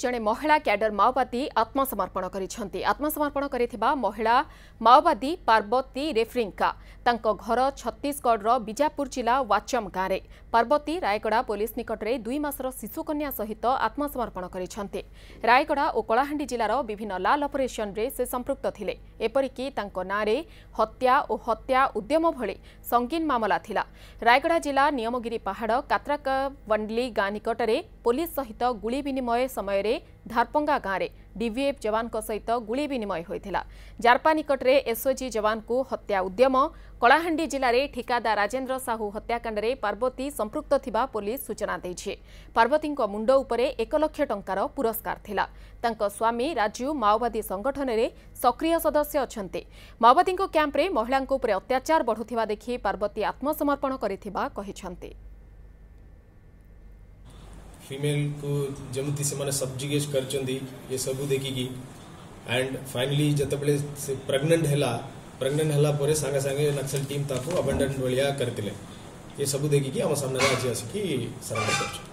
जन महिला कैडर माओवादी आत्मसमर्पण आत्मसमर्पण गरिर्पण गरिओवादी पर्वती रेफ्रिका घर छत्तिसगढ र जिला जिल्ला वाचम् गाँडे पार्वती रायगडा पोलिस निकटर दुई मास र शिशुकन्या सहित आत्मसमर्पण गरिन्छ रायगडा ओ कला विभिन्न लाल अपरेसन सम्पृक्त लेपरिकतात्या हत्या हत्या उद्यम भन्द संगीन मामला था रायगड़ा जिला नियमगिरी पहाड़ निकट कतराणली पुलिस सहित पोलिसित विनिमय समय ପରେ ଧାରପଙ୍ଗା ଗାଁରେ ଡିଭିଏଫ୍ ଯବାନଙ୍କ ସହିତ ଗୁଳି ବିନିମୟ ହୋଇଥିଲା ଜାର୍ପା ନିକଟରେ ଏସ୍ଓଜି ଯବାନଙ୍କୁ ହତ୍ୟା ଉଦ୍ୟମ କଳାହାଣ୍ଡି ଜିଲ୍ଲାରେ ଠିକାଦାର ରାଜେନ୍ଦ୍ର ସାହୁ ହତ୍ୟାକାଣ୍ଡରେ ପାର୍ବତୀ ସମ୍ପୃକ୍ତ ଥିବା ପୋଲିସ ସୂଚନା ଦେଇଛି ପାର୍ବତୀଙ୍କ ମୁଣ୍ଡ ଉପରେ ଏକ ଲକ୍ଷ ଟଙ୍କାର ପୁରସ୍କାର ଥିଲା ତାଙ୍କ ସ୍ୱାମୀ ରାଜୁ ମାଓବାଦୀ ସଂଗଠନରେ ସକ୍ରିୟ ସଦସ୍ୟ ଅଛନ୍ତି ମାଓବାଦୀଙ୍କ କ୍ୟାମ୍ପରେ ମହିଳାଙ୍କ ଉପରେ ଅତ୍ୟାଚାର ବଢ଼ୁଥିବା ଦେଖି ପାର୍ବତୀ ଆତ୍ମସମର୍ପଣ କରିଥିବା କହିଛନ୍ତି ಫಿಮೇಲ್ಕು ಜಮತಿ ಸೆನೆ ಸಬ್ಜಿಗೇಟ್ ಕರ್ಚಂದಿ ಎ ಸಬು ଦେଖିକି ଆଣ୍ଡ ଫାଇନାଲି ଯେତେବେଳେ ସେ ପ୍ରେଗନେଣ୍ଟ ହେଲା ପ୍ରେଗନେଣ୍ଟ ହେଲା ପରେ ସାଙ୍ଗେ ସାଙ୍ଗେ ନକ୍ସଲ ଟିମ୍ ତାକୁ ଆବାଣ୍ଡନ ଭଳିଆ କରିଥିଲେ ଏସବୁ ଦେଖିକି ଆମ ସାମ୍ନାରେ ଆଜି ଆସିକି ସାମ୍ନା କରୁଛୁ